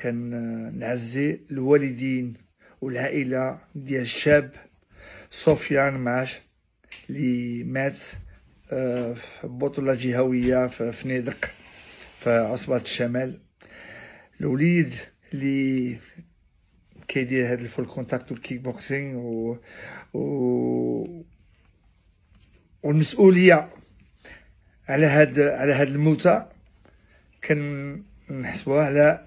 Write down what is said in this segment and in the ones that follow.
كنعزي الوالدين والعائله ديال الشاب سفيان معاش اللي مات آه، في بطوله جهويه في فنيدق في عصبه الشمال الوليد اللي كيدير هاد الفول كونتاكت والكيك بوكسينغ و... و... والمسؤوليه على هاد على هاد الموتى كنحسبوها على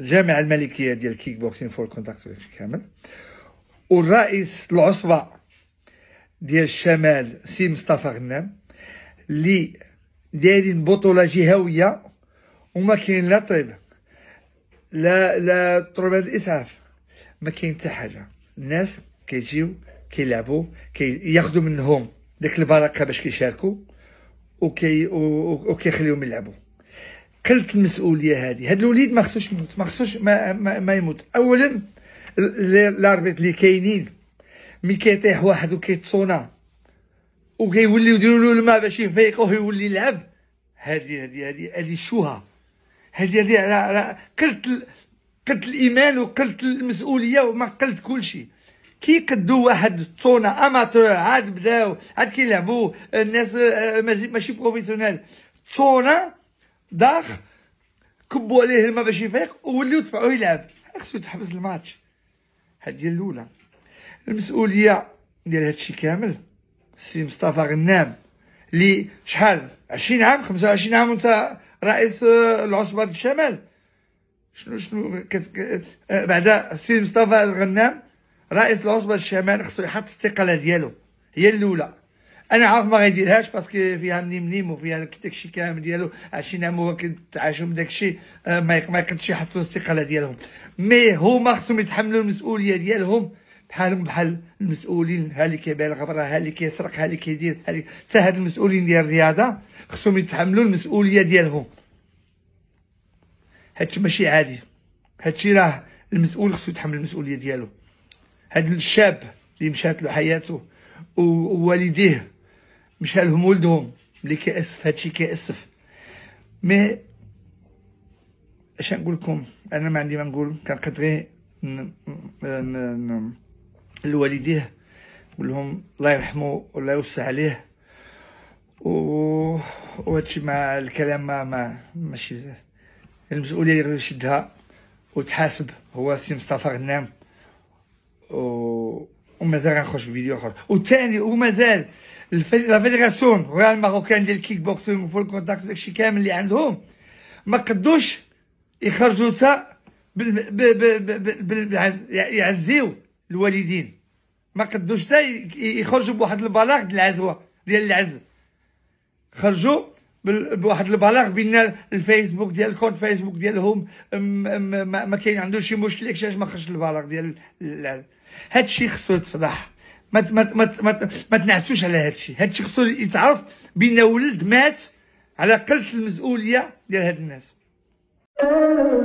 الجامعه الملكيه ديال الكيك بوكسين فور كونتاكت كامل والرئيس العصبه ديال الشمال سي مصطفى غنام اللي دايرين بطوله جهويه وما كاين لا طيب لا لا تربه الاسعاف ما كاين حتى حاجه الناس كيجيو كيلعبوا كي ياخذوا منهم ديك البركه باش كيشاركوا وكي وكيخليهم يلعبوا كلت المسؤوليه هذه هذا الوليد ما خصوش يموت ما خصوش ما, ما, ما يموت اولا الاربيط اللي كاينين مي كيطيح واحد وكيتصونا وكيوليو يديروا له الماء باش يفيقوه يولي يلعب هذه هذه هذه هذه شوها هذه هذه على على قلت قلت الايمان وقلت المسؤوليه وما قلت كل شيء كي قدو واحد تونا اماتور عاد بداو عاد كيلعبوا الناس آه، ماشي بروفيسيونيل تونا داخ كبوا عليه الماء باش يفيق ووليو دفعوه يلعب خصو تحبس الماتش هادي الاولى المسؤوليه ديال هادشي كامل السي مصطفى غنام لي شحال 20 عام 25 عام وانت رئيس آه، العصبه الشمال شنو شنو كت... آه، بعدا السي مصطفى الغنام رئيس العصبه الشمال خصو يحط الثقه ديالو هي الاولى انا عارف ما غيديرهاش باسكو فيها منيم نيم وفيها داكشي كامل ديالو عرفتي نامو من داكشي آه، ما كنتش يحطوا الاستقاله ديالهم مي هما خصهم يتحملوا المسؤوليه ديالهم بحالهم بحال المسؤولين ها اللي كيبيع الغبره ها اللي كيسرق ها اللي كيدير حتى هاد المسؤولين ديال الرياضه خصهم يتحملوا المسؤوليه ديالهم هادشي ماشي عادي هادشي راه المسؤول خصو يتحمل المسؤوليه ديالو هاد الشاب اللي مشات له حياته ووالديه مش هالهم ولدهم اللي كيأسف هادشي كيأسف مي اش نقول لكم انا ما عندي ما نقول قد غير لوالديه نقول لهم الله يرحمه والله يوسع عليه و وهادشي مع الكلام ما, ما ماشي المسؤوليه اللي يشدها وتحاسب هو سي مصطفى غنام و ومازال غنخرج فيديو اخر وثاني ومازال لا فيدراسيون ريال ماروكان ديال الكيك بوكسينغ وفول كونتاكت وداكشي كامل اللي عندهم ما قدوش يخرجوا حتى يعزيو الوالدين ما قدوش تا يخرجوا بواحد البلاغ ديال العزوه ديال العز خرجوا بواحد البلاغ بين الفيسبوك ديال الكود فيسبوك ديالهم ما كاين عندهم شي مشكل علاش ما خرجش البلاغ ديال العز هادشي خصو يتفضح ما ما ما ما, ما تنعسوش على هذا الشيء هذا الشيء خصو يتعرف بان ولد مات على قله المسؤوليه ديال هاد الناس